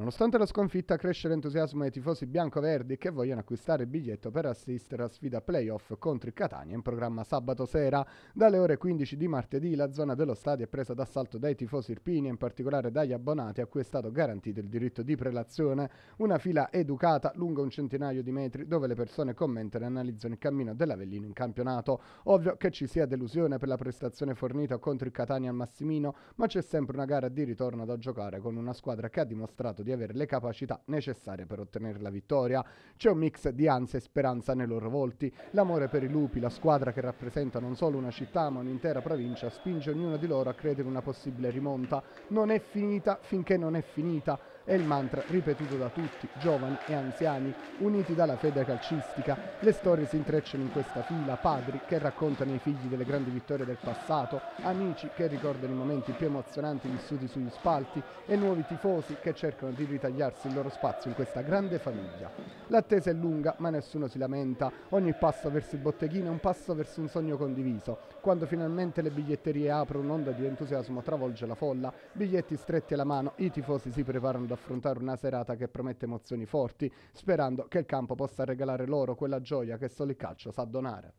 Nonostante la sconfitta, cresce l'entusiasmo dei tifosi bianco-verdi che vogliono acquistare il biglietto per assistere a sfida playoff contro il Catania in programma sabato sera. Dalle ore 15 di martedì la zona dello stadio è presa d'assalto dai tifosi irpini e in particolare dagli abbonati a cui è stato garantito il diritto di prelazione. Una fila educata lunga un centinaio di metri dove le persone commentano e analizzano il cammino dell'Avellino in campionato. Ovvio che ci sia delusione per la prestazione fornita contro il Catania al Massimino, ma c'è sempre una gara di ritorno da giocare con una squadra che ha dimostrato di di avere le capacità necessarie per ottenere la vittoria. C'è un mix di ansia e speranza nei loro volti. L'amore per i lupi, la squadra che rappresenta non solo una città ma un'intera provincia, spinge ognuno di loro a credere in una possibile rimonta. Non è finita finché non è finita. È il mantra ripetuto da tutti, giovani e anziani, uniti dalla fede calcistica. Le storie si intrecciano in questa fila, padri che raccontano ai figli delle grandi vittorie del passato, amici che ricordano i momenti più emozionanti vissuti sugli spalti e nuovi tifosi che cercano di ritagliarsi il loro spazio in questa grande famiglia. L'attesa è lunga, ma nessuno si lamenta. Ogni passo verso il botteghino è un passo verso un sogno condiviso. Quando finalmente le biglietterie aprono, un'onda di entusiasmo travolge la folla, biglietti stretti alla mano, i tifosi si preparano da affrontare una serata che promette emozioni forti, sperando che il campo possa regalare loro quella gioia che solo il calcio sa donare.